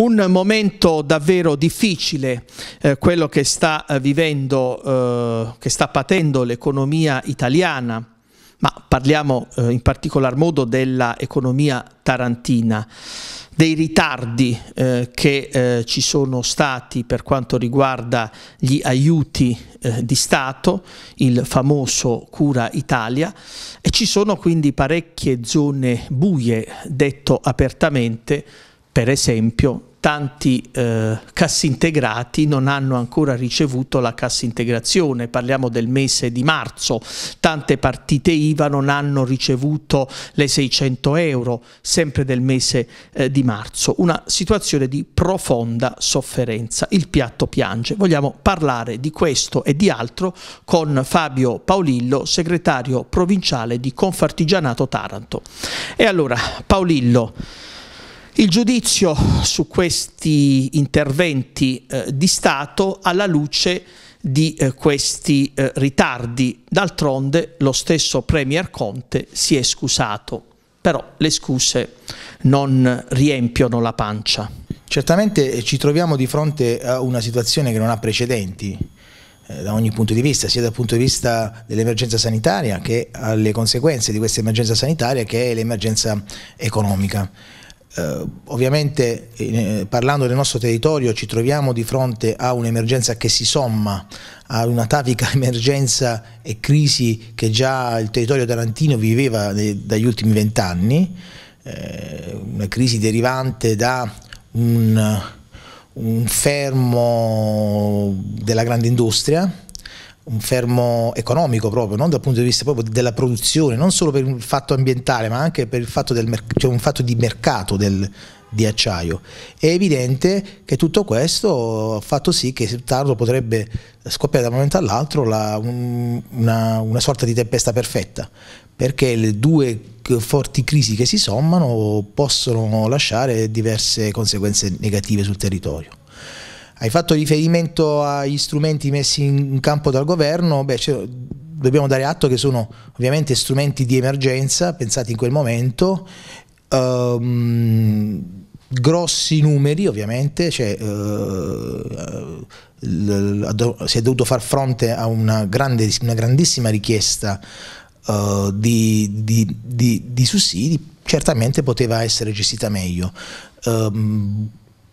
Un momento davvero difficile, eh, quello che sta eh, vivendo, eh, che sta patendo l'economia italiana, ma parliamo eh, in particolar modo dell'economia tarantina, dei ritardi eh, che eh, ci sono stati per quanto riguarda gli aiuti eh, di Stato, il famoso Cura Italia, e ci sono quindi parecchie zone buie, detto apertamente, per esempio, tanti eh, cassi integrati non hanno ancora ricevuto la cassa integrazione, parliamo del mese di marzo, tante partite IVA non hanno ricevuto le 600 euro, sempre del mese eh, di marzo, una situazione di profonda sofferenza, il piatto piange. Vogliamo parlare di questo e di altro con Fabio Paolillo, segretario provinciale di Confartigianato Taranto. E allora, Paolillo, il giudizio su questi interventi eh, di Stato alla luce di eh, questi eh, ritardi. D'altronde lo stesso Premier Conte si è scusato, però le scuse non riempiono la pancia. Certamente eh, ci troviamo di fronte a una situazione che non ha precedenti eh, da ogni punto di vista, sia dal punto di vista dell'emergenza sanitaria che alle conseguenze di questa emergenza sanitaria che è l'emergenza economica. Eh, ovviamente eh, parlando del nostro territorio ci troviamo di fronte a un'emergenza che si somma a una tavica emergenza e crisi che già il territorio tarantino viveva de, dagli ultimi vent'anni, eh, una crisi derivante da un, un fermo della grande industria un fermo economico proprio, non dal punto di vista proprio della produzione, non solo per il fatto ambientale, ma anche per il fatto del cioè un fatto di mercato del, di acciaio. È evidente che tutto questo ha fatto sì che Tardo potrebbe scoppiare da un momento all'altro la, un, una, una, sorta di tempesta perfetta, perché le due forti crisi che si sommano possono lasciare diverse conseguenze negative sul territorio. Hai fatto riferimento agli strumenti messi in campo dal governo, beh, cioè, dobbiamo dare atto che sono ovviamente strumenti di emergenza pensati in quel momento, ehm, grossi numeri ovviamente, cioè, eh, si è dovuto far fronte a una, grande, una grandissima richiesta uh, di, di, di, di, sussidi, certamente poteva essere gestita meglio. Um,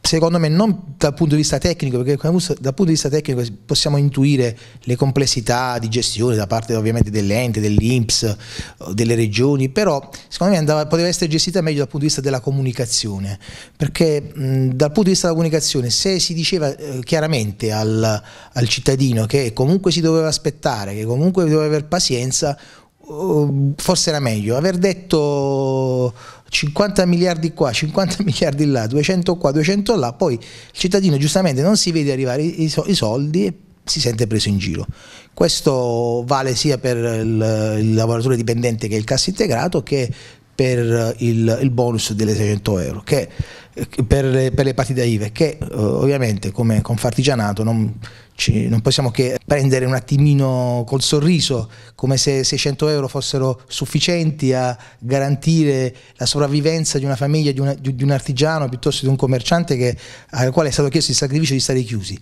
secondo me non dal punto di vista tecnico, perché dal punto di vista tecnico possiamo intuire le complessità di gestione da parte ovviamente dell'ente, dell'INPS, eh, delle regioni, però secondo me andava, poteva essere gestita meglio dal punto di vista della comunicazione, perché mh, dal punto di vista della comunicazione se si diceva eh, chiaramente al, al cittadino che comunque si doveva aspettare, che comunque doveva avere pazienza, eh, forse era meglio aver detto 50 miliardi qua, 50 miliardi là, 200 qua, 200 là, poi il cittadino giustamente non si vede arrivare i, soldi e si sente preso in giro. Questo vale sia per il, il lavoratore dipendente che il cassa integrato che per il, il bonus delle 600 euro, che, eh, per, le, per, le, partite IVE, che eh, ovviamente come con Fartigianato non ci, non possiamo che prendere un attimino col sorriso, come se 600 euro fossero sufficienti a garantire la sopravvivenza di una famiglia, di, una, di un artigiano piuttosto di un commerciante che, al quale è stato chiesto il sacrificio di stare chiusi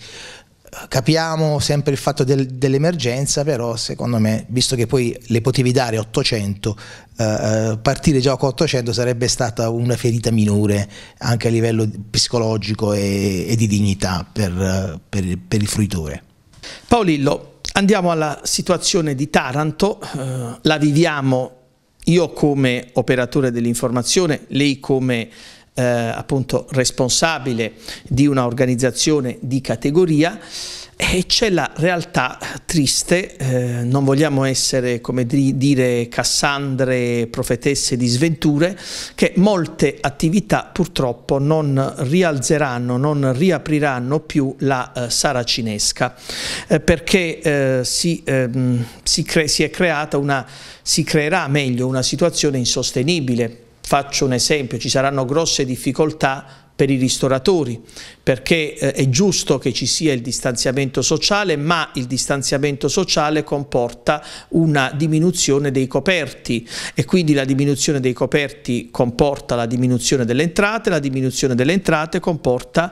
capiamo sempre il fatto del, dell'emergenza, però secondo me, visto che poi le potevi dare 800, eh, eh, partire già con 800 sarebbe stata una ferita minore anche a livello psicologico e, e di dignità per, per, per, il fruitore. Paolillo, andiamo alla situazione di Taranto, eh, la viviamo io come operatore dell'informazione, lei come eh, appunto responsabile di un'organizzazione di categoria e c'è la realtà triste, eh, non vogliamo essere come dire Cassandre, profetesse di sventure, che molte attività purtroppo non rialzeranno, non riapriranno più la eh, saracinesca, eh, perché eh, si, ehm, si, si, creata una, si creerà meglio una situazione insostenibile Faccio un esempio, ci saranno grosse difficoltà per i ristoratori, perché eh, è giusto che ci sia il distanziamento sociale, ma il distanziamento sociale comporta una diminuzione dei coperti e quindi la diminuzione dei coperti comporta la diminuzione delle entrate, la diminuzione delle entrate comporta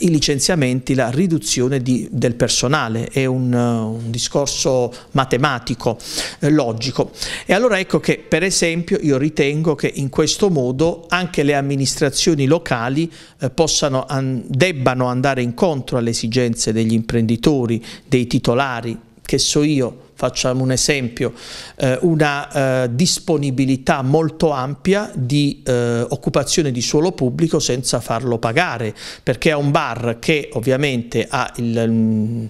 i licenziamenti, la riduzione di, del personale, è un, un discorso matematico, eh, logico. E allora ecco che per esempio io ritengo che in questo modo anche le amministrazioni locali eh, possano, debbano andare incontro alle esigenze degli imprenditori, dei titolari, che so io, facciamo un esempio, eh, una eh, disponibilità molto ampia di eh, occupazione di suolo pubblico senza farlo pagare, perché è un bar che ovviamente ha il, mm,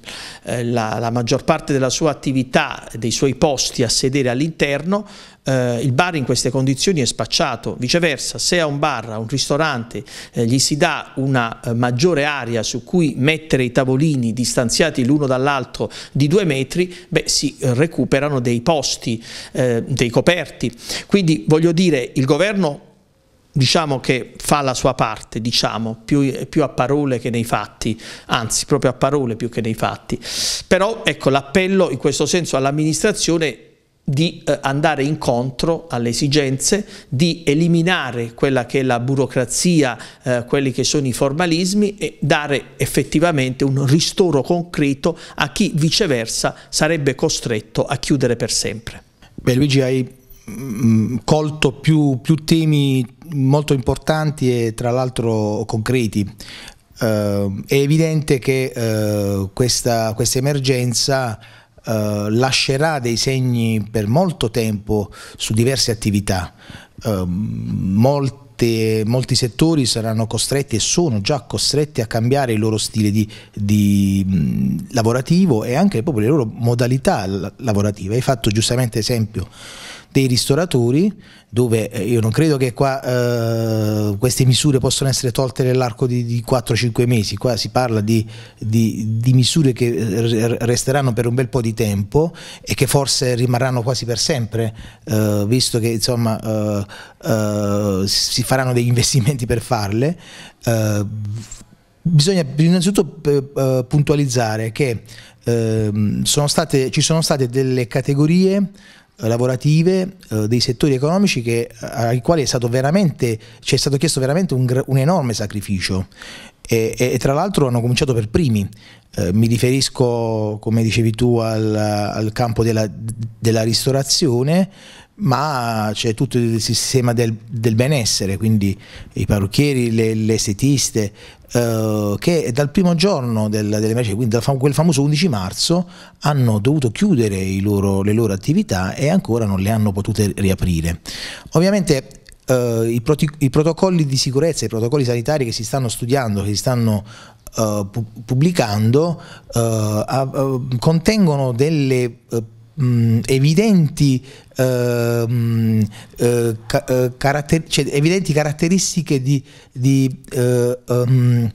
eh, la, la maggior parte della sua attività, dei suoi posti a sedere all'interno, eh, il bar in queste condizioni è spacciato, viceversa se a un bar, a un ristorante eh, gli si dà una eh, maggiore area su cui mettere i tavolini distanziati l'uno dall'altro di due metri, beh si eh, recuperano dei posti, eh, dei coperti. Quindi voglio dire il governo diciamo che fa la sua parte, diciamo, più, più, a parole che nei fatti, anzi proprio a parole più che nei fatti. Però ecco l'appello in questo senso all'amministrazione di eh, andare incontro alle esigenze, di eliminare quella che è la burocrazia, eh, quelli che sono i formalismi e dare effettivamente un ristoro concreto a chi viceversa sarebbe costretto a chiudere per sempre. Beh, Luigi, hai mh, mm, colto più, più, temi molto importanti e tra l'altro concreti. Uh, è evidente che uh, questa, questa emergenza eh, lascerà dei segni per molto tempo su diverse attività. Eh, molti molti settori saranno costretti e sono già costretti a cambiare il loro stile di, di mm, lavorativo e anche proprio le loro modalità lavorative. Hai fatto giustamente esempio dei ristoratori, dove eh, io non credo che qua eh, queste misure possano essere tolte nell'arco di, di 4-5 mesi, qua si parla di, di, di, misure che eh, resteranno per un bel po' di tempo e che forse rimarranno quasi per sempre, eh, visto che insomma, eh, eh si faranno degli investimenti per farle. Bisogna innanzitutto puntualizzare che ehm, sono state, ci sono state delle categorie lavorative, eh, dei settori economici che, eh, ai quali è stato veramente, ci è stato chiesto veramente un, un enorme sacrificio e, e, e tra l'altro hanno cominciato per primi. Eh, mi riferisco, come dicevi tu, al, al campo della, della ristorazione ma c'è tutto il sistema del, del benessere, quindi i parrucchieri, le, le estetiste, eh, che dal primo giorno del, merci, quindi da quel famoso 11 marzo, hanno dovuto chiudere loro, le loro attività e ancora non le hanno potute riaprire. Ovviamente eh, i, proti, i, protocolli di sicurezza, i protocolli sanitari che si stanno studiando, che si stanno eh, pubblicando, eh, eh, contengono delle eh, mh, mm, evidenti, uh, uh, ca- uh, caratter- cioè, evidenti, caratteristiche di, di um,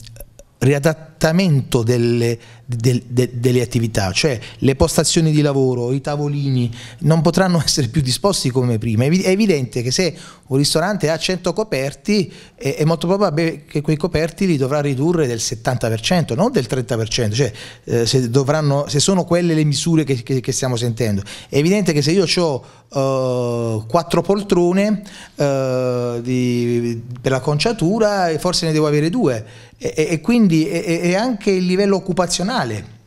riadatt- trattamento delle, del, de, delle, attività, cioè le postazioni di lavoro, i tavolini non potranno essere più disposti come prima. È evidente che se un ristorante ha 100 coperti è, è molto probabile che quei coperti li dovrà ridurre del 70%, non del 30%, cioè eh, se, dovranno, se, sono quelle le misure che, che, che, stiamo sentendo. È evidente che se io ho eh, quattro poltrone eh, di, per la conciatura forse ne devo avere due e, e quindi... E, e, anche il livello occupazionale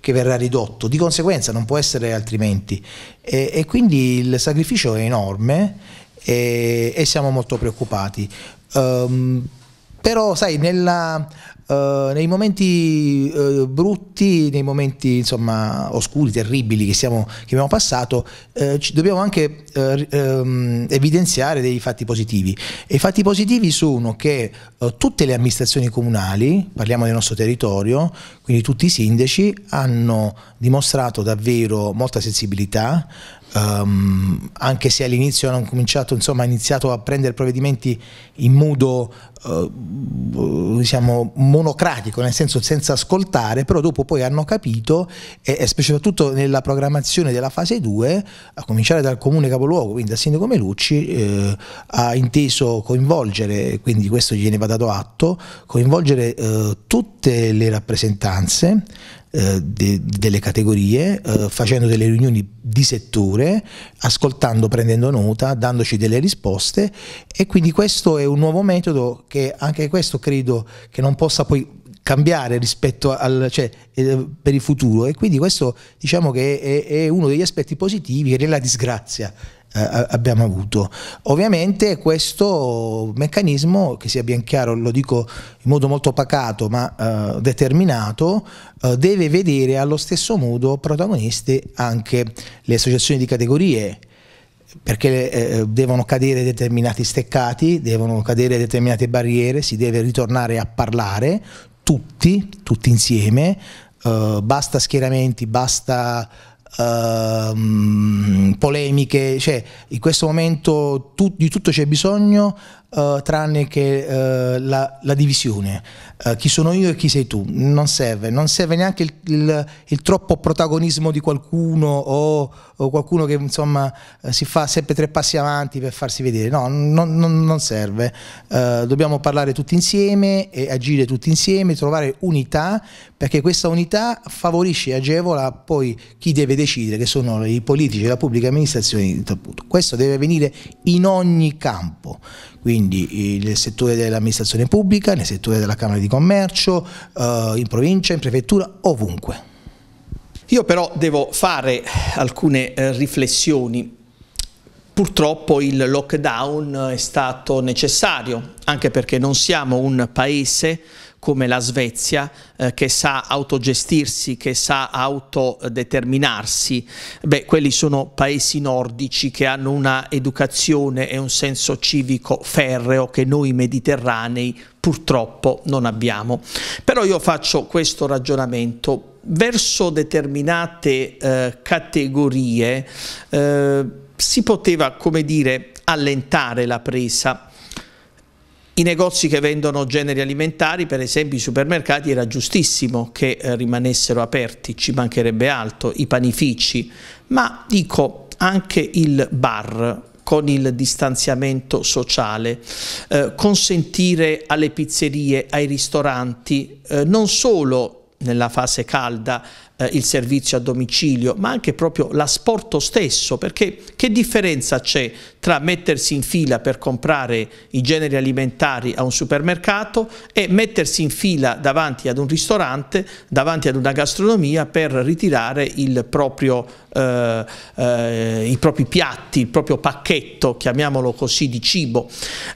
che verrà ridotto, di conseguenza non può essere altrimenti e, e quindi il sacrificio è enorme e, e siamo molto preoccupati. Um, però sai, nella, eh, nei momenti uh, brutti, nei momenti insomma, oscuri, terribili che, siamo, che abbiamo passato, uh, dobbiamo anche um, evidenziare dei fatti positivi. E i fatti positivi sono che tutte le amministrazioni comunali, parliamo del nostro territorio, quindi tutti i sindaci, hanno dimostrato davvero molta sensibilità, um, anche se all'inizio hanno cominciato, insomma, iniziato a prendere provvedimenti in modo eh, diciamo monocratico, nel senso senza ascoltare, però dopo poi hanno capito e, e soprattutto nella programmazione della fase 2, a cominciare dal comune capoluogo, quindi da sindaco Melucci, eh, ha inteso coinvolgere, quindi questo gliene va dato atto, coinvolgere eh, tutte le rappresentanze eh, de, delle categorie, eh, facendo delle riunioni di settore, ascoltando, prendendo nota, dandoci delle risposte e quindi questo è un nuovo metodo che anche questo credo che non possa poi cambiare rispetto al, cioè, eh, per il futuro e quindi questo diciamo che è, è uno degli aspetti positivi che è la disgrazia eh, abbiamo avuto. Ovviamente questo meccanismo, che sia ben chiaro, lo dico in modo molto pacato ma eh, determinato, eh, deve vedere allo stesso modo protagoniste anche le associazioni di categorie, perché eh, devono cadere determinati steccati, devono cadere determinate barriere, si deve ritornare a parlare tutti, tutti insieme, eh, basta schieramenti, basta Ehm, polemiche, cioè in questo momento tu, di tutto c'è bisogno, uh, tranne che uh, la, la, divisione, uh, chi sono io e chi sei tu, non serve, non serve neanche il, il, il troppo protagonismo di qualcuno o, o qualcuno che insomma si fa sempre tre passi avanti per farsi vedere, no, non, non, non serve, dobbiamo parlare tutti insieme e agire tutti insieme, trovare unità perché questa unità favorisce e agevola poi chi deve decidere, che sono i politici, e la pubblica amministrazione, questo deve avvenire in ogni campo quindi eh, nel settore dell'amministrazione pubblica, nel settore della Camera di Commercio, eh, in provincia, in prefettura, ovunque. Io però devo fare alcune eh, riflessioni. Purtroppo il lockdown è stato necessario, anche perché non siamo un paese come la Svezia eh, che sa autogestirsi, che sa autodeterminarsi, beh, quelli sono paesi nordici che hanno una educazione e un senso civico ferreo che noi mediterranei purtroppo non abbiamo. Però io faccio questo ragionamento verso determinate eh, categorie eh, si poteva, come dire, allentare la presa i negozi che vendono generi alimentari, per esempio i supermercati, era giustissimo che eh, rimanessero aperti, ci mancherebbe altro, i panifici, ma dico anche il bar con il distanziamento sociale, eh, consentire alle pizzerie, ai ristoranti, eh, non solo nella fase calda, eh, il servizio a domicilio, ma anche proprio l'asporto stesso, perché che differenza c'è tra mettersi in fila per comprare i generi alimentari a un supermercato e mettersi in fila davanti ad un ristorante, davanti ad una gastronomia per ritirare il proprio, eh, eh, i propri piatti, il proprio pacchetto, chiamiamolo così, di cibo.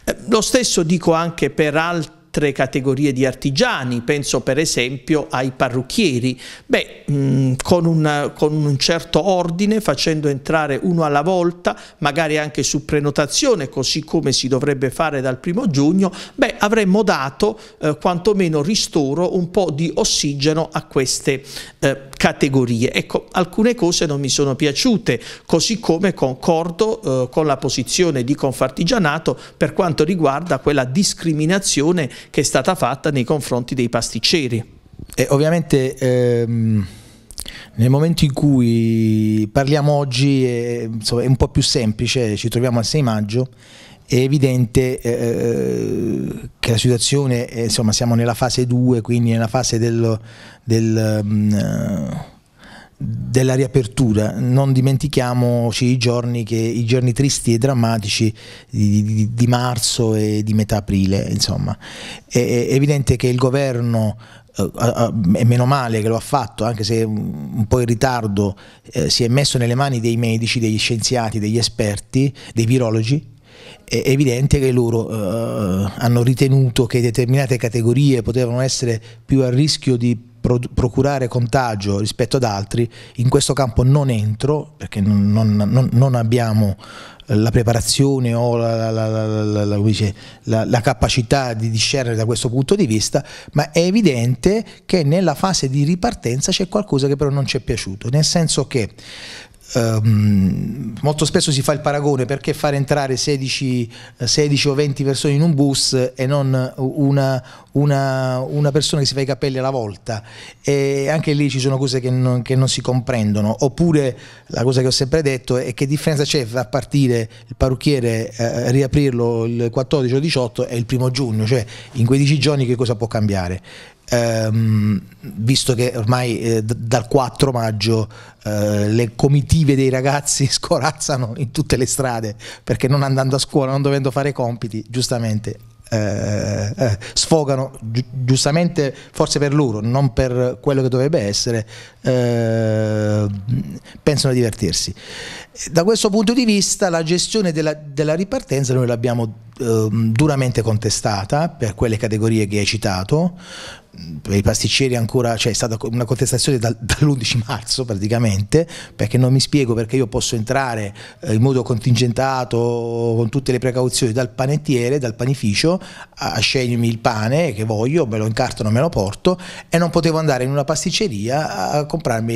Eh, lo stesso dico anche per altri altre categorie di artigiani, penso per esempio ai parrucchieri. Beh, mh, mm, con, un, con un certo ordine, facendo entrare uno alla volta, magari anche su prenotazione, così come si dovrebbe fare dal primo giugno, beh, avremmo dato eh, quantomeno ristoro un po' di ossigeno a queste eh, categorie. Ecco, alcune cose non mi sono piaciute, così come concordo eh, con la posizione di Confartigianato per quanto riguarda quella discriminazione che è stata fatta nei confronti dei pasticceri. E ovviamente ehm, nel momento in cui parliamo oggi è, eh, insomma, è un po' più semplice, ci troviamo al 6 maggio, è evidente eh, eh, che la situazione, è, insomma siamo nella fase 2, quindi nella fase del, del, um, della riapertura, non dimentichiamoci i giorni, che, i giorni tristi e drammatici di, di, di, marzo e di metà aprile, insomma. È, è evidente che il governo e eh, meno male che lo ha fatto, anche se un po' in ritardo, eh, si è messo nelle mani dei medici, degli scienziati, degli esperti, dei virologi, è evidente che loro eh, hanno ritenuto che determinate categorie potevano essere più a rischio di procurare contagio rispetto ad altri, in questo campo non entro perché non, non, non abbiamo eh, la preparazione o la, la, la, la capacità di discernere da questo punto di vista, ma è evidente che nella fase di ripartenza c'è qualcosa che però non ci è piaciuto, nel senso che Um, molto spesso si fa il paragone perché fare entrare 16, 16, eh, o 20 persone in un bus e non una, una, una, persona che si fa i capelli alla volta e anche lì ci sono cose che non, che non si comprendono oppure la cosa che ho sempre detto è che differenza c'è fra partire il parrucchiere eh, riaprirlo il 14 o 18 e il primo giugno cioè in quei 10 giorni che cosa può cambiare ehm, visto che ormai eh, dal 4 maggio eh, le comitive dei ragazzi scorazzano in tutte le strade perché non andando a scuola, non dovendo fare compiti, giustamente eh, eh, sfogano gi- giustamente forse per loro non per quello che dovrebbe essere eh, pensano a divertirsi da questo punto di vista la gestione della, della ripartenza noi l'abbiamo ehm, duramente contestata per quelle categorie che hai citato per i pasticceri ancora, cioè è stata una contestazione dal, dall'11 marzo praticamente, perché non mi spiego perché io posso entrare eh, in modo contingentato, con tutte le precauzioni, dal panettiere, dal panificio, a scegliermi il pane che voglio, me lo incartano, me lo porto, e non potevo andare in una pasticceria a comprarmi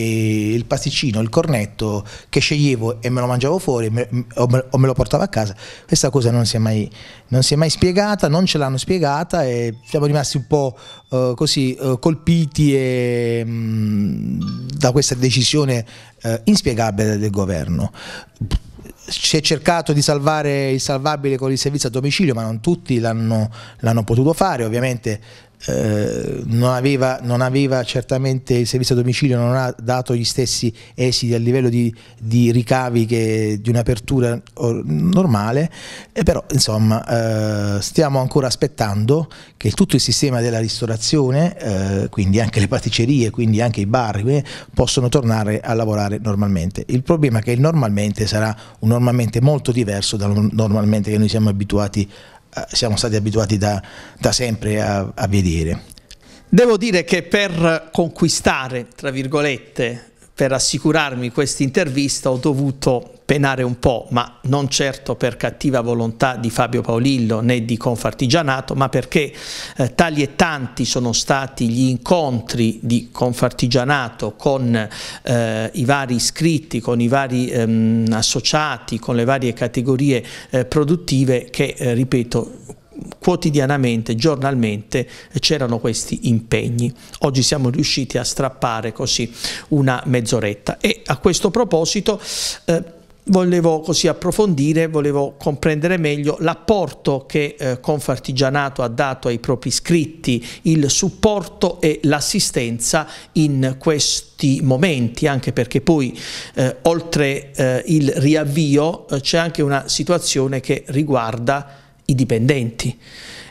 il pasticcino, il cornetto che sceglievo e me lo mangiavo fuori me, o, me, o me, lo portavo a casa. Questa cosa non si è mai, non si è mai spiegata, non ce l'hanno spiegata e siamo rimasti un po' eh, così così eh, colpiti e, mm, da questa decisione eh, inspiegabile del governo si è cercato di salvare il salvabile con il servizio a domicilio, ma non tutti l'hanno, potuto fare. Ovviamente eh, non, aveva, non, aveva, certamente il servizio a domicilio, non ha dato gli stessi esiti a livello di, di ricavi che di un'apertura normale, e però insomma eh, stiamo ancora aspettando che tutto il sistema della ristorazione, eh, quindi anche le pasticcerie, quindi anche i bar, eh, possono tornare a lavorare normalmente. Il problema è che il normalmente sarà un normalmente molto diverso dal normalmente che noi siamo abituati eh, siamo stati abituati da, da sempre a, a vedere. Devo dire che per conquistare, tra virgolette, per assicurarmi questa intervista ho dovuto penare un po', ma non certo per cattiva volontà di Fabio Paolillo né di Confartigianato, ma perché eh, tali e tanti sono stati gli incontri di Confartigianato con eh, i vari iscritti, con i vari ehm, associati, con le varie categorie eh, produttive che, eh, ripeto, quotidianamente, giornalmente c'erano questi impegni. Oggi siamo riusciti a strappare così una mezz'oretta e a questo proposito eh, volevo così approfondire, volevo comprendere meglio l'apporto che eh, Confartigianato ha dato ai propri iscritti, il supporto e l'assistenza in questi momenti, anche perché poi eh, oltre eh, il riavvio eh, c'è anche una situazione che riguarda i dipendenti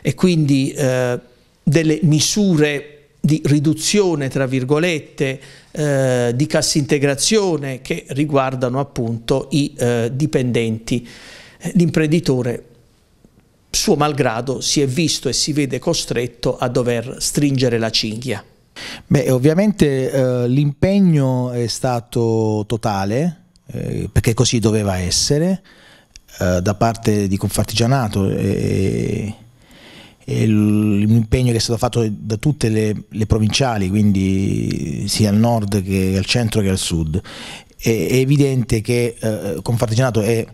e quindi eh, delle misure di riduzione, tra virgolette, eh, di cassa integrazione che riguardano appunto i eh, dipendenti. L'imprenditore, suo malgrado, si è visto e si vede costretto a dover stringere la cinghia. Beh, ovviamente eh, l'impegno è stato totale, eh, perché così doveva essere. Eh, da parte di Confartigianato e, e l'impegno che è stato fatto da tutte le, le, provinciali, quindi sia al nord che al centro che al sud. E, è evidente che eh, Confartigianato è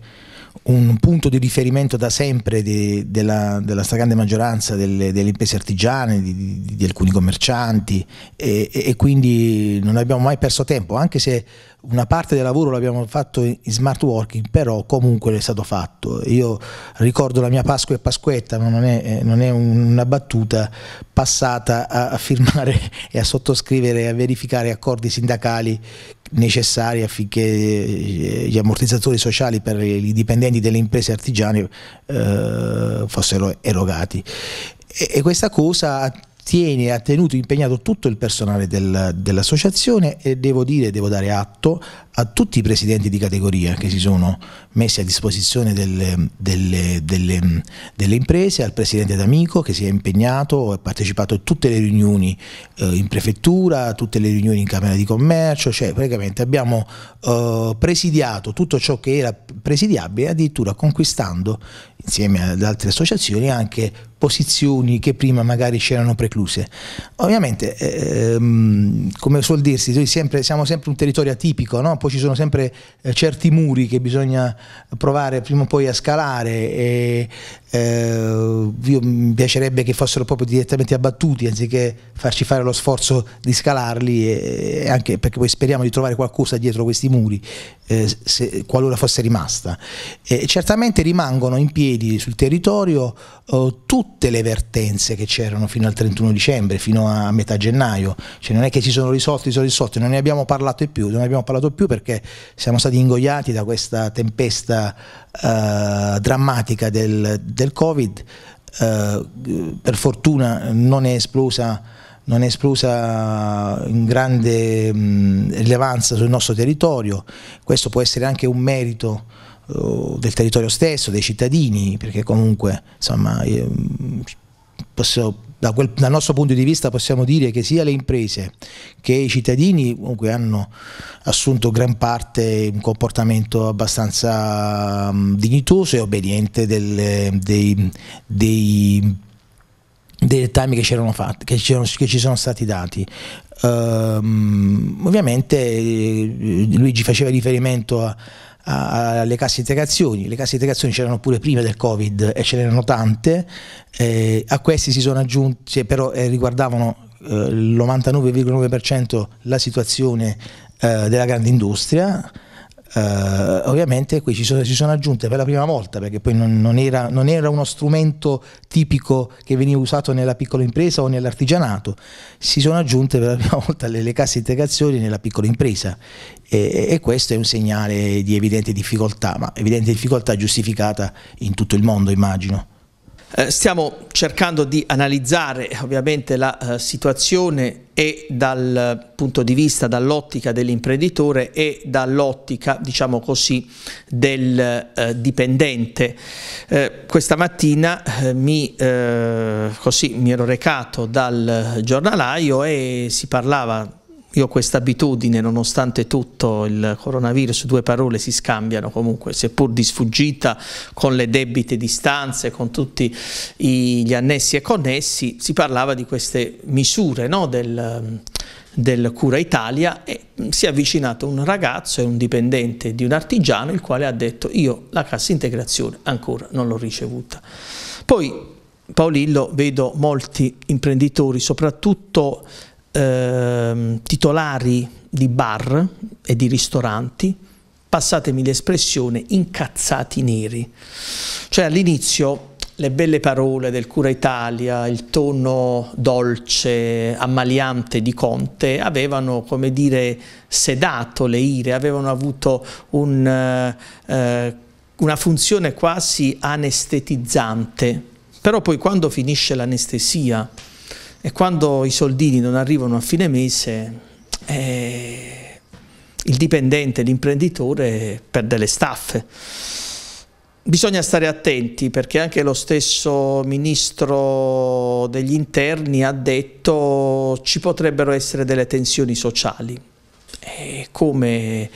un punto di riferimento da sempre di, della, della, stragrande maggioranza delle, delle imprese artigiane, di, di, di alcuni commercianti e, e, quindi non abbiamo mai perso tempo, anche se una parte del lavoro l'abbiamo fatto in smart working, però comunque è stato fatto. Io ricordo la mia Pasqua e Pasquetta, ma non è, eh, non è una battuta passata a, a firmare e a sottoscrivere e a verificare accordi sindacali necessarie affinché eh, gli ammortizzatori sociali per i dipendenti delle imprese artigiane eh, fossero erogati. E, e questa cosa tiene, ha tenuto impegnato tutto il personale del, dell'associazione e devo dire, devo dare atto a tutti i presidenti di categoria che si sono messi a disposizione delle, delle, delle, delle imprese, al presidente D'Amico che si è impegnato, ha partecipato a tutte le riunioni eh, in prefettura, a tutte le riunioni in Camera di Commercio, cioè praticamente abbiamo eh, presidiato tutto ciò che era presidiabile, addirittura conquistando insieme ad altre associazioni anche posizioni che prima magari c'erano precluse. Ovviamente, ehm, come suol dirsi, noi sempre, siamo sempre un territorio atipico, no? campo ci sono sempre eh, certi muri che bisogna provare prima o poi a scalare e eh, io, mi piacerebbe che fossero proprio direttamente abbattuti anziché farci fare lo sforzo di scalarli e, e anche perché poi speriamo di trovare qualcosa dietro questi muri eh, se, qualora fosse rimasta e certamente rimangono in piedi sul territorio eh, tutte le vertenze che c'erano fino al 31 dicembre fino a metà gennaio cioè non è che si sono risolti, si sono risolti non ne abbiamo parlato più non ne abbiamo parlato più perché siamo stati ingoiati da questa tempesta eh, drammatica del, del Covid, eh, per fortuna non è esplosa non è esplosa in grande mh, rilevanza sul nostro territorio, questo può essere anche un merito uh, del territorio stesso, dei cittadini, perché comunque insomma, eh, possiamo, da quel, dal nostro punto di vista possiamo dire che sia le imprese che i cittadini comunque hanno assunto gran parte un comportamento abbastanza mm, dignitoso e obbediente del, dei, dei dei dettami che, fatti, che, che, ci sono stati dati. Um, ovviamente eh, Luigi faceva riferimento a, alle casse integrazioni, le casse integrazioni c'erano pure prima del Covid e ce n'erano tante, eh, a questi si sono aggiunte, però eh, riguardavano eh, il 99,9% la situazione eh, della grande industria, eh, ovviamente qui ci sono, si sono aggiunte per la prima volta, perché poi non, non, era, non, era, uno strumento tipico che veniva usato nella piccola impresa o nell'artigianato, si sono aggiunte per la prima volta le, le casse integrazioni nella piccola impresa e, e, questo è un segnale di evidente difficoltà, ma evidente difficoltà giustificata in tutto il mondo immagino. Eh, stiamo cercando di analizzare eh, ovviamente la eh, situazione e dal punto di vista, dall'ottica dell'imprenditore e dall'ottica, diciamo così, del eh, dipendente. Eh, questa mattina eh, mi, così, mi ero recato dal giornalaio e si parlava io ho questa abitudine, nonostante tutto il coronavirus, due parole si scambiano comunque, seppur di sfuggita, con le debite distanze, con tutti gli annessi e connessi, si parlava di queste misure no? del, del Cura Italia e si è avvicinato un ragazzo e un dipendente di un artigiano il quale ha detto io la cassa integrazione ancora non l'ho ricevuta. Poi Paolillo vedo molti imprenditori, soprattutto eh, titolari di bar e di ristoranti, passatemi l'espressione, incazzati neri. Cioè all'inizio le belle parole del Cura Italia, il tono dolce, ammaliante di Conte avevano, come dire, sedato le ire, avevano avuto un, eh, una funzione quasi anestetizzante. Però poi quando finisce l'anestesia, e quando i soldini non arrivano a fine mese, eh, il dipendente, l'imprenditore perde le staffe. Bisogna stare attenti perché anche lo stesso ministro degli interni ha detto ci potrebbero essere delle tensioni sociali. E come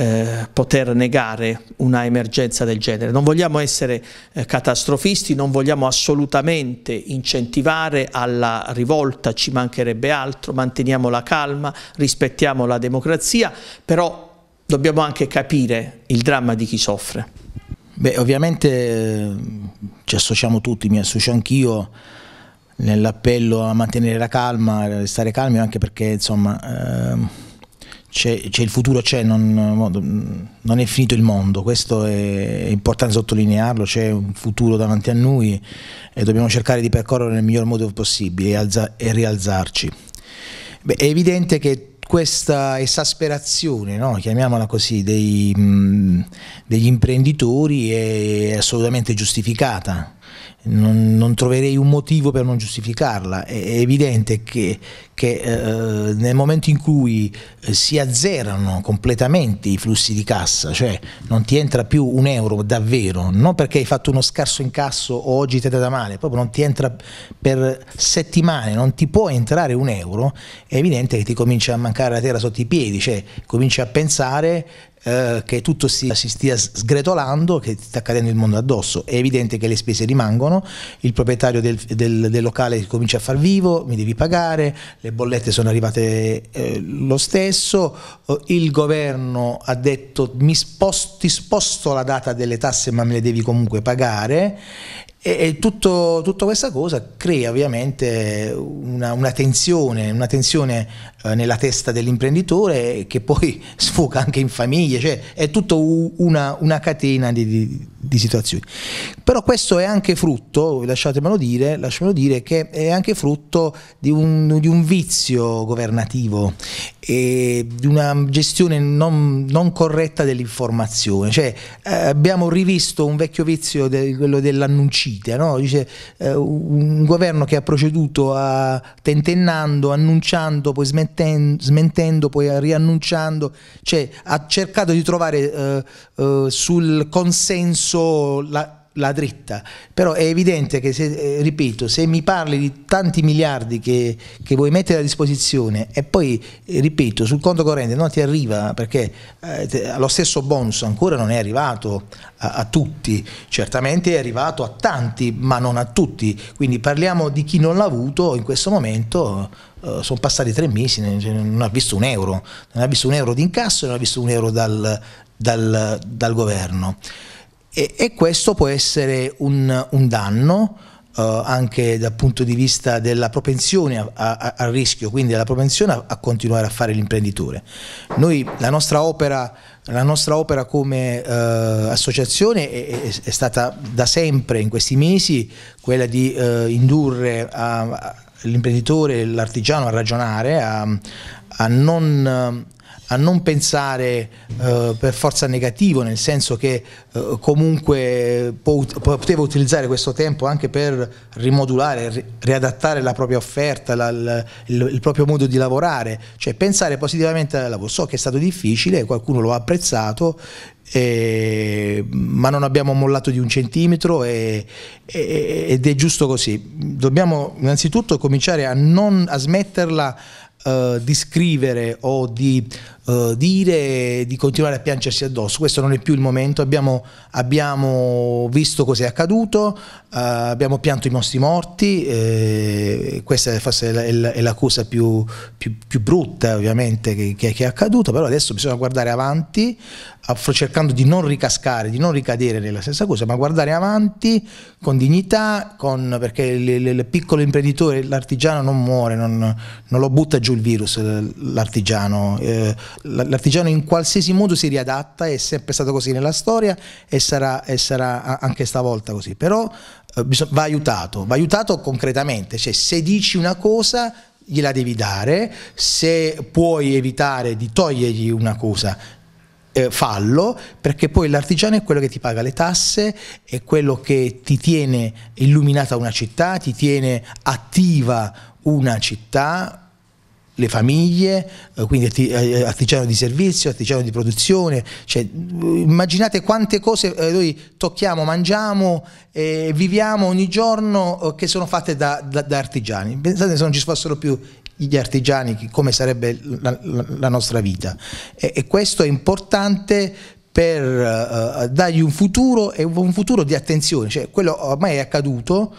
eh, poter negare una emergenza del genere. Non vogliamo essere eh, catastrofisti, non vogliamo assolutamente incentivare alla rivolta, ci mancherebbe altro, manteniamo la calma, rispettiamo la democrazia, però dobbiamo anche capire il dramma di chi soffre. Beh, ovviamente eh, ci associamo tutti, mi associo anch'io nell'appello a mantenere la calma, a restare calmi anche perché insomma... Ehm c'è, il futuro c'è, non, non, è finito il mondo, questo è, è importante sottolinearlo, c'è un futuro davanti a noi e dobbiamo cercare di percorrere nel miglior modo possibile e, alza, e rialzarci. Beh, è evidente che questa esasperazione, no? chiamiamola così, dei, mh, degli imprenditori è assolutamente giustificata non, non, troverei un motivo per non giustificarla. È, è evidente che, che eh, nel momento in cui eh, si azzerano completamente i flussi di cassa, cioè non ti entra più un euro davvero, non perché hai fatto uno scarso incasso o oggi ti è data male, proprio non ti entra per settimane, non ti può entrare un euro, è evidente che ti comincia a mancare la terra sotto i piedi, cioè cominci a pensare eh, che tutto si, si, stia sgretolando, che sta cadendo il mondo addosso. È evidente che le spese rimangono, il proprietario del, del, del locale comincia a far vivo, mi devi pagare, le bollette sono arrivate eh, lo stesso, eh, il governo ha detto mi sposto, ti sposto la data delle tasse ma me le devi comunque pagare e, e tutto, tutta questa cosa crea ovviamente una, una tensione, una tensione eh, nella testa dell'imprenditore che poi sfoca anche in famiglia, cioè è tutta una, una catena di, di di situazioni. Però questo è anche frutto, lasciatemelo dire, lasciatemelo dire che è anche frutto di un, di un vizio governativo e di una gestione non, non corretta dell'informazione. Cioè, eh, abbiamo rivisto un vecchio vizio, de, quello dell'annuncita, no? eh, un governo che ha proceduto a tentennando, annunciando, poi smettendo, smentendo poi riannunciando, cioè ha cercato di trovare eh, eh sul consenso verso la, la dritta, però è evidente che, se, eh, ripeto, se mi parli di tanti miliardi che, che vuoi mettere a disposizione e poi, eh, ripeto, sul conto corrente non ti arriva perché eh, lo stesso bonus ancora non è arrivato a, a, tutti, certamente è arrivato a tanti, ma non a tutti, quindi parliamo di chi non l'ha avuto in questo momento. Eh, sono passati tre mesi, cioè, non ha visto un euro, non ha visto un euro di incasso, non ha visto un euro dal, dal, dal governo e, e questo può essere un, un danno eh, anche dal punto di vista della propensione al rischio, quindi della propensione a, a continuare a fare l'imprenditore. Noi, la nostra opera la nostra opera come eh, associazione è, è, è, stata da sempre in questi mesi quella di eh, indurre l'imprenditore, l'artigiano a ragionare, a, a non a non pensare eh, per forza negativo, nel senso che eh, comunque poteva utilizzare questo tempo anche per rimodulare, riadattare la propria offerta, la, il, il, proprio modo di lavorare, cioè pensare positivamente al lavoro. So che è stato difficile, qualcuno lo ha apprezzato, eh, ma non abbiamo mollato di un centimetro e, e, ed è giusto così. Dobbiamo innanzitutto cominciare a, non, a smetterla eh, di scrivere o di eh, dire, di continuare a piangersi addosso, questo non è più il momento, abbiamo, abbiamo visto cos'è accaduto, eh, abbiamo pianto i nostri morti, eh, questa è forse è l'accusa più, più, più, brutta ovviamente che, che, è accaduta, però adesso bisogna guardare avanti, cercando di non ricascare, di non ricadere nella stessa cosa, ma guardare avanti con dignità, con, perché il piccolo imprenditore, l'artigiano non muore, non, non, lo butta giù il virus eh, l'artigiano, eh, l'artigiano in qualsiasi modo si riadatta, è sempre stato così nella storia e sarà, e sarà anche stavolta così, però eh, va aiutato, va aiutato concretamente, cioè se dici una cosa gliela devi dare, se puoi evitare di togliergli una cosa eh, fallo perché poi l'artigiano è quello che ti paga le tasse, è quello che ti tiene illuminata una città, ti tiene attiva una città, le famiglie, eh, quindi eh, eh, artigiano di servizio, artigiano di produzione, cioè, immaginate quante cose noi tocchiamo, mangiamo e viviamo ogni giorno che sono fatte da, da, da artigiani, pensate se non ci fossero più gli artigiani come sarebbe la, la nostra vita e, e, questo è importante per uh, dargli un futuro e un futuro di attenzione, cioè quello ormai è accaduto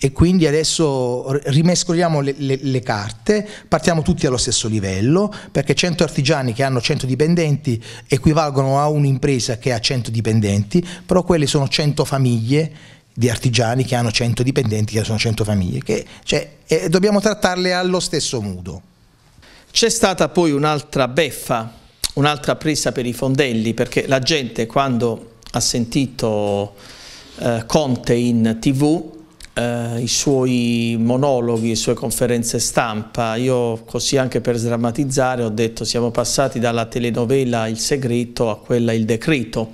e quindi adesso rimescoliamo le, le, le, carte, partiamo tutti allo stesso livello, perché 100 artigiani che hanno 100 dipendenti equivalgono a un'impresa che ha 100 dipendenti, però quelle sono 100 famiglie di artigiani che hanno 100 dipendenti, che sono 100 famiglie, che, cioè, eh, dobbiamo trattarle allo stesso modo. C'è stata poi un'altra beffa, un'altra presa per i fondelli, perché la gente quando ha sentito eh, Conte in tv, eh, i suoi monologhi, le sue conferenze stampa, io così anche per sdrammatizzare ho detto siamo passati dalla telenovela Il segreto a quella Il decreto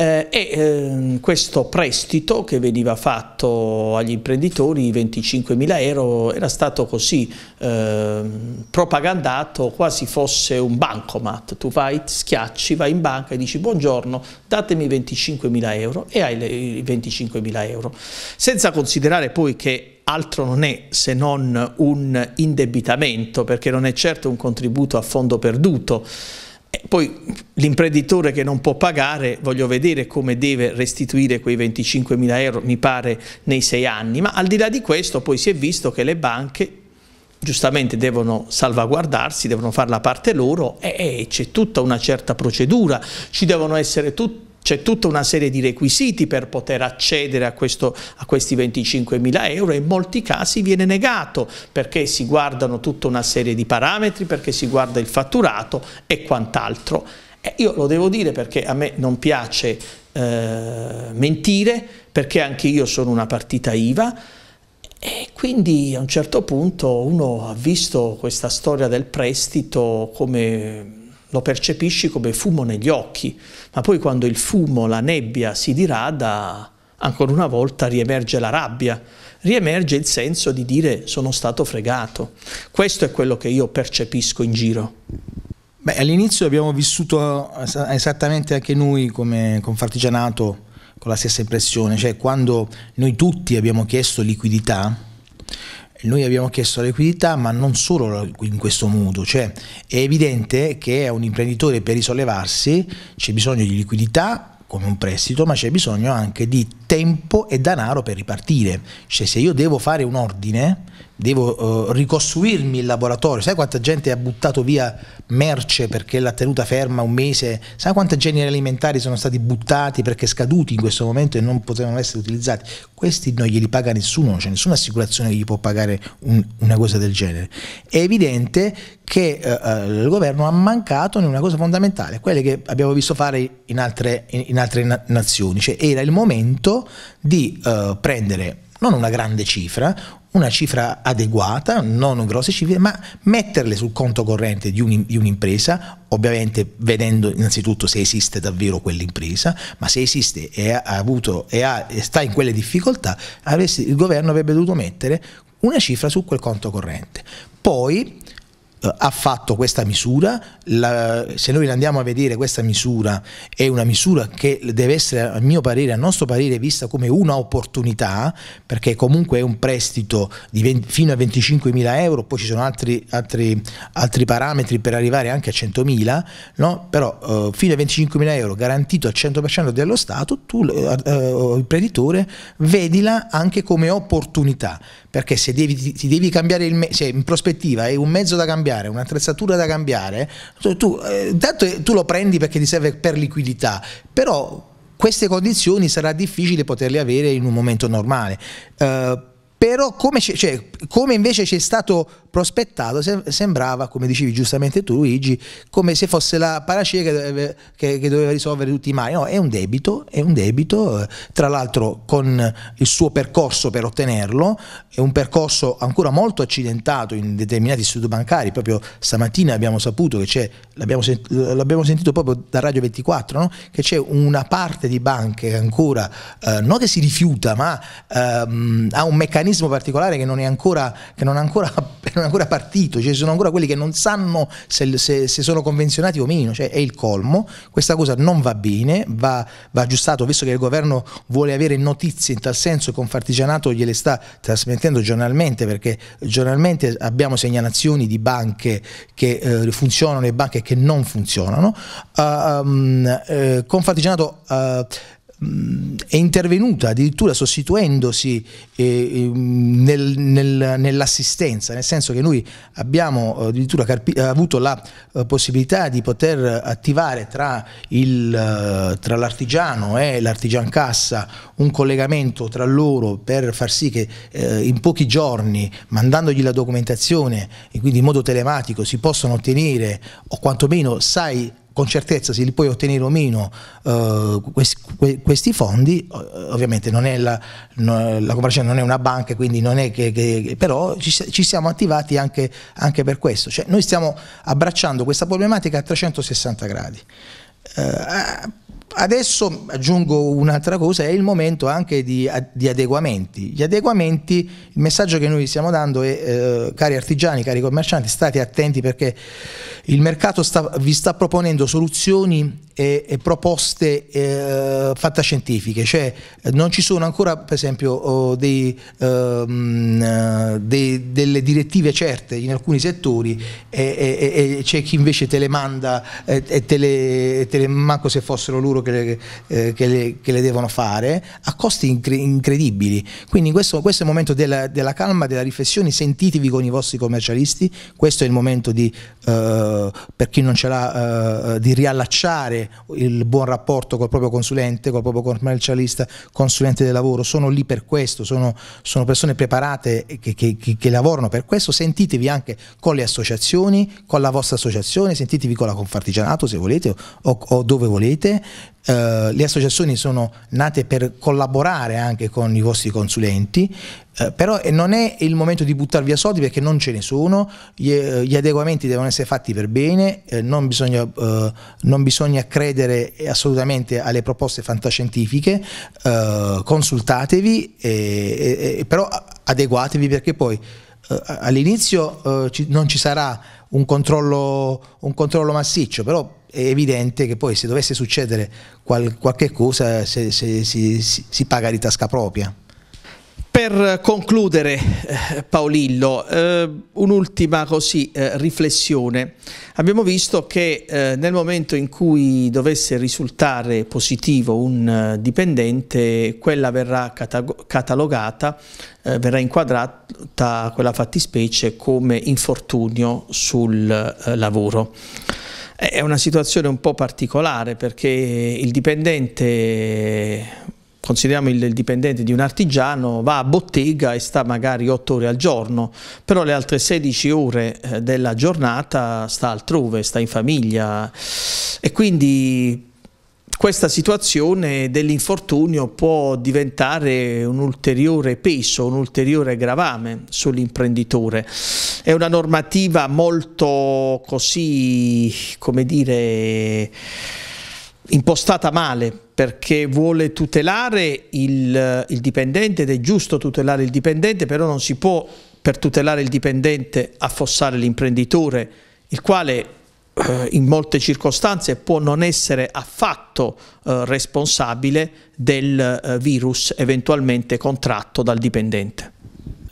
eh, e ehm, questo prestito che veniva fatto agli imprenditori, 25 mila euro, era stato così ehm, propagandato quasi fosse un bancomat, tu vai, schiacci, vai in banca e dici buongiorno, datemi 25 mila euro e hai i 25 mila euro, senza considerare poi che altro non è se non un indebitamento, perché non è certo un contributo a fondo perduto poi l'imprenditore che non può pagare, voglio vedere come deve restituire quei 25 mila euro, mi pare, nei sei anni. Ma al di là di questo poi si è visto che le banche giustamente devono salvaguardarsi, devono fare la parte loro e, e c'è tutta una certa procedura, ci devono essere tutti c'è tutta una serie di requisiti per poter accedere a, questo, a questi 25.000 euro e in molti casi viene negato perché si guardano tutta una serie di parametri, perché si guarda il fatturato e quant'altro. Eh, io lo devo dire perché a me non piace eh, mentire, perché anche io sono una partita IVA, e quindi a un certo punto uno ha visto questa storia del prestito come lo percepisci come fumo negli occhi ma poi quando il fumo, la nebbia si dirada, ancora una volta riemerge la rabbia, riemerge il senso di dire sono stato fregato. Questo è quello che io percepisco in giro. Beh, all'inizio abbiamo vissuto eh, esattamente anche noi come Confartigianato con la stessa impressione, cioè quando noi tutti abbiamo chiesto liquidità, noi abbiamo chiesto liquidità, ma non solo in questo modo, cioè è evidente che a un imprenditore per risollevarsi c'è bisogno di liquidità come un prestito, ma c'è bisogno anche di tempo e denaro per ripartire. Cioè se io devo fare un ordine, devo eh, ricostruirmi il laboratorio, sai quanta gente ha buttato via merce perché l'ha tenuta ferma un mese, sai quanti generi alimentari sono stati buttati perché scaduti in questo momento e non potevano essere utilizzati, questi non glieli paga nessuno, non c'è cioè nessuna assicurazione che gli può pagare un, una cosa del genere. È evidente che eh, eh, il governo ha mancato in una cosa fondamentale, quelle che abbiamo visto fare in altre, in, in altre nazioni, cioè era il momento di eh, prendere non una grande cifra, una cifra adeguata, non grosse cifre, ma metterle sul conto corrente di, un, un'impresa, ovviamente vedendo innanzitutto se esiste davvero quell'impresa, ma se esiste e, ha avuto, e, ha, e sta in quelle difficoltà, avresti, il governo avrebbe dovuto mettere una cifra su quel conto corrente. Poi ha fatto questa misura, la, se noi andiamo a vedere questa misura è una misura che deve essere a mio parere, a nostro parere vista come un'opportunità perché comunque è un prestito 20, fino a 25 mila euro, poi ci sono altri, altri, altri, parametri per arrivare anche a 100 mila, no? però eh, fino a 25 mila euro garantito al 100% dello Stato, tu eh, eh imprenditore vedila anche come opportunità perché se devi, ti devi cambiare il se in prospettiva è un mezzo da cambiare, un'attrezzatura da cambiare, tu, tu, eh, tanto tu lo prendi perché ti serve per liquidità, però queste condizioni sarà difficile poterle avere in un momento normale. Eh, però come c- cioè, come invece ci è stato prospettato, sembrava, come dicevi giustamente tu Luigi, come se fosse la panacea che, che, che, doveva risolvere tutti i mali. No, è un debito, è un debito, eh, tra l'altro con il suo percorso per ottenerlo, è un percorso ancora molto accidentato in determinati istituti bancari, proprio stamattina abbiamo saputo che c'è, l'abbiamo, sentito proprio da Radio 24, no? che c'è una parte di banche ancora, eh, non che si rifiuta, ma ehm, ha un meccanismo particolare che non è ancora ancora, che non è ancora, non è ancora partito, cioè sono ancora quelli che non sanno se, se, se, sono convenzionati o meno, cioè è il colmo, questa cosa non va bene, va, va aggiustato, visto che il governo vuole avere notizie in tal senso, Confartigianato gliele sta trasmettendo giornalmente, perché giornalmente abbiamo segnalazioni di banche che eh, funzionano e banche che non funzionano. Uh, um, eh, Confartigianato... Uh, mh, è intervenuta addirittura sostituendosi eh, ehm, nel, nel, nell'assistenza, nel senso che noi abbiamo eh, addirittura avuto la uh, possibilità di poter attivare tra, eh, l'artigiano uh, e l'artigian cassa un collegamento tra loro per far sì che eh, in pochi giorni, mandandogli la documentazione e quindi in modo telematico, si possano ottenere o quantomeno sai con certezza se li puoi ottenere o meno eh, questi, questi, fondi, eh, ovviamente non è la, no, la cooperazione non è una banca, quindi non è che, che però ci, ci, siamo attivati anche, anche per questo, cioè, noi stiamo abbracciando questa problematica a 360 gradi. Eh, Adesso aggiungo un'altra cosa, è il momento anche di, di, adeguamenti. Gli adeguamenti, il messaggio che noi stiamo dando è, eh, cari artigiani, cari commercianti, state attenti perché il mercato sta, vi sta proponendo soluzioni e, e proposte eh, fantascientifiche, cioè non ci sono ancora per esempio oh, dei, um, dei, delle direttive certe in alcuni settori e, e, e c'è chi invece te le manda eh, e te le, te le manco se fossero loro lavoro che le, eh, che le, che le devono fare a costi incre incredibili. Quindi questo, questo, è il momento della, della, calma, della riflessione, sentitevi con i vostri commercialisti, questo è il momento di, eh, per chi non ce l'ha, eh, di riallacciare il buon rapporto col proprio consulente, col proprio commercialista, consulente del lavoro, sono lì per questo, sono, sono persone preparate che, che lavorano per questo, sentitevi anche con le associazioni, con la vostra associazione, sentitevi con la Confartigianato se volete o, o dove volete, eh, le associazioni sono nate per collaborare anche con i vostri consulenti, eh, però eh, non è il momento di buttare via soldi perché non ce ne sono, gli, eh, gli adeguamenti devono essere fatti per bene, eh, non bisogna, non, bisogna, credere assolutamente alle proposte fantascientifiche, consultatevi, e, e, però adeguatevi perché poi all'inizio non ci sarà un controllo, un controllo massiccio, però è evidente che poi se dovesse succedere qual, qualche cosa se, se, si, si, si paga di tasca propria. Per concludere, eh, Paolillo, eh, un'ultima così eh, riflessione. Abbiamo visto che eh, nel momento in cui dovesse risultare positivo un eh, dipendente, quella verrà catalogata, eh, verrà inquadrata quella fattispecie come infortunio sul lavoro. È una situazione un po' particolare perché il dipendente, consideriamo il dipendente di un artigiano, va a bottega e sta magari 8 ore al giorno, però le altre 16 ore eh, della giornata sta altrove, sta in famiglia e quindi questa situazione dell'infortunio può diventare un ulteriore peso, un ulteriore gravame sull'imprenditore. È una normativa molto così, come dire, impostata male perché vuole tutelare il, il dipendente ed è giusto tutelare il dipendente, però non si può per tutelare il dipendente affossare l'imprenditore, il quale eh, in molte circostanze può non essere affatto eh, responsabile del eh, virus eventualmente contratto dal dipendente.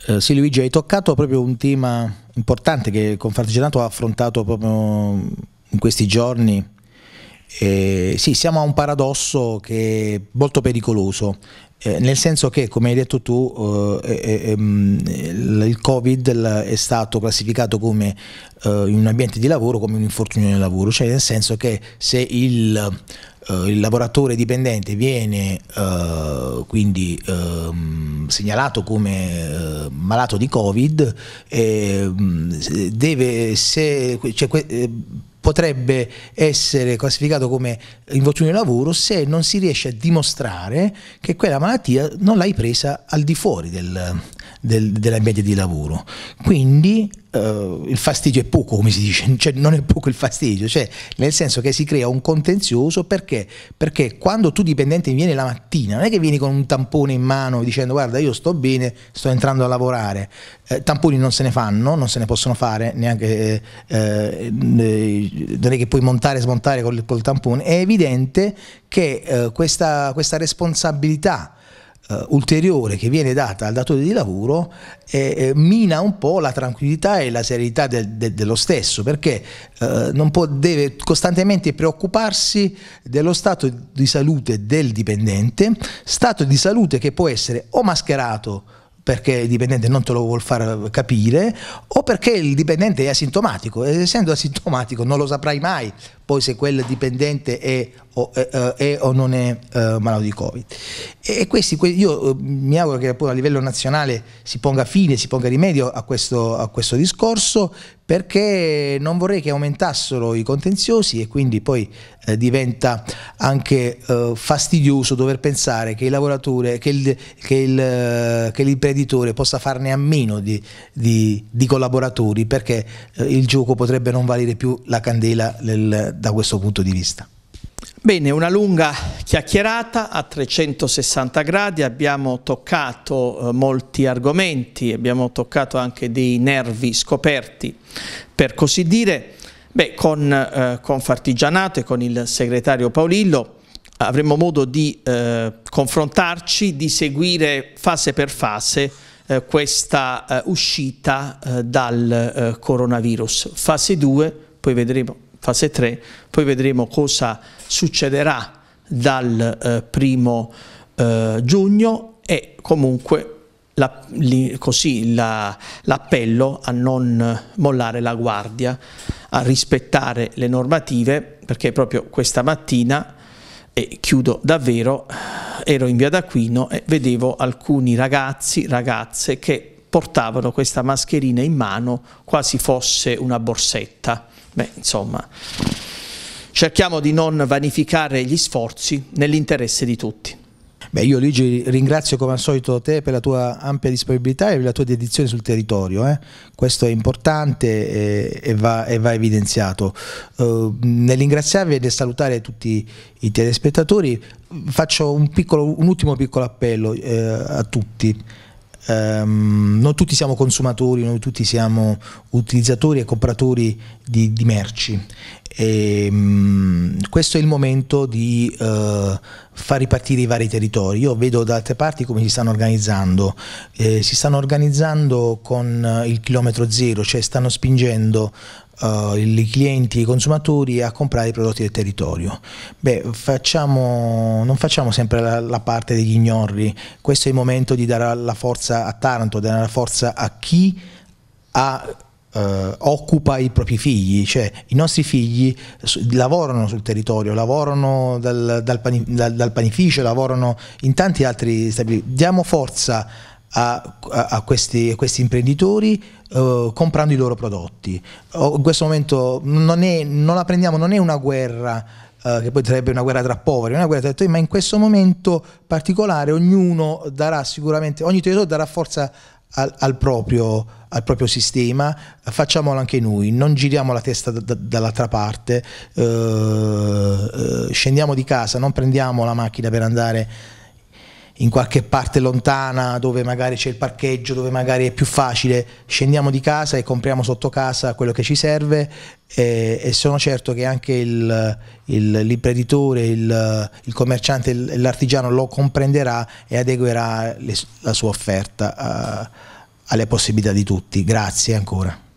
Eh, sì Luigi, hai toccato proprio un tema importante che Confartigianato ha affrontato proprio in questi giorni. Eh, sì, siamo a un paradosso che è molto pericoloso. Eh, nel senso che, come hai detto tu, eh, eh, eh ehm, il Covid è stato classificato come eh, in un ambiente di lavoro come un infortunio del lavoro, cioè nel senso che se il, eh, il lavoratore dipendente viene quindi ehm, segnalato come malato di Covid, ehm, deve, se, cioè, potrebbe essere classificato come infortunio lavoro se non si riesce a dimostrare che quella malattia non l'hai presa al di fuori del, del, dell'ambiente di lavoro. Quindi Uh, il fastidio è poco, come si dice, cioè, non è poco il fastidio, cioè, nel senso che si crea un contenzioso perché? perché quando tu dipendente vieni la mattina, non è che vieni con un tampone in mano dicendo guarda io sto bene, sto entrando a lavorare, eh, tamponi non se ne fanno, non se ne possono fare, neanche, eh, eh non è che puoi montare e smontare col, col tampone, è evidente che eh, questa, questa responsabilità eh, ulteriore che viene data al datore di lavoro eh, eh mina un po' la tranquillità e la serietà de, de, dello stesso, perché eh, può, deve costantemente preoccuparsi dello stato di salute del dipendente, stato di salute che può essere o mascherato perché il dipendente non te lo vuol far capire o perché il dipendente è asintomatico e essendo asintomatico non lo saprai mai poi se quel dipendente è o, è, eh, eh, è, o non è uh, malato di Covid. E, questi, io mi auguro che a livello nazionale si ponga fine, si ponga rimedio a questo, a questo discorso perché non vorrei che aumentassero i contenziosi e quindi poi eh, diventa anche eh, fastidioso dover pensare che il lavoratore, che, il, che, il, che l'imprenditore possa farne a meno di, di, di collaboratori perché eh, il gioco potrebbe non valere più la candela del, da questo punto di vista. Bene, una lunga chiacchierata a 360 gradi, abbiamo toccato eh, molti argomenti, abbiamo toccato anche dei nervi scoperti, per così dire, Beh, con, eh, con Fartigianato e con il segretario Paolillo avremo modo di eh, confrontarci, di seguire fase per fase eh, questa eh, uscita eh, dal eh, coronavirus. Fase 2, poi vedremo fase 3, poi vedremo cosa succederà dal eh, primo eh, giugno e comunque la, li, così l'appello a non mollare la guardia, a rispettare le normative, perché proprio questa mattina, e chiudo davvero, ero in via d'Aquino e vedevo alcuni ragazzi, ragazze che portavano questa mascherina in mano quasi fosse una borsetta Beh, insomma, cerchiamo di non vanificare gli sforzi nell'interesse di tutti. Beh, io Luigi ringrazio come al solito te per la tua ampia disponibilità e per la tua dedizione sul territorio, eh. questo è importante e, eh, e, va, e va, evidenziato. Uh, eh, nel ringraziarvi e nel salutare tutti i telespettatori faccio un, piccolo, un ultimo piccolo appello eh, a tutti ehm, non tutti siamo consumatori, noi tutti siamo utilizzatori e compratori di, di merci. E, ehm, mh, questo è il momento di eh, far ripartire i vari territori. Io vedo da altre parti come si stanno organizzando. Eh, si stanno organizzando con eh, il chilometro zero, cioè stanno spingendo uh, i clienti i consumatori a comprare i prodotti del territorio. Beh, facciamo, non facciamo sempre la, la, parte degli ignorri, questo è il momento di dare la forza a Taranto, dare la forza a chi ha Uh, eh, occupa i propri figli, cioè i nostri figli lavorano sul territorio, lavorano dal, dal, pani, dal, dal panificio, lavorano in tanti altri stabilimenti. Diamo forza a, a, questi, a, questi, imprenditori uh, comprando i loro prodotti. in questo momento non, è, non, la prendiamo, non è una guerra eh, che poi sarebbe una guerra tra poveri, una guerra tra territori, ma in questo momento particolare ognuno darà sicuramente, ogni territorio darà forza al, al, proprio, al, proprio, sistema, facciamolo anche noi, non giriamo la testa da, da, dall'altra parte, uh, scendiamo di casa, non prendiamo la macchina per andare in qualche parte lontana dove magari c'è il parcheggio, dove magari è più facile, scendiamo di casa e compriamo sotto casa quello che ci serve e, e sono certo che anche il, il, l'imprenditore, il, il commerciante, l'artigiano lo comprenderà e adeguerà le, la sua offerta a, eh, alle possibilità di tutti. Grazie ancora.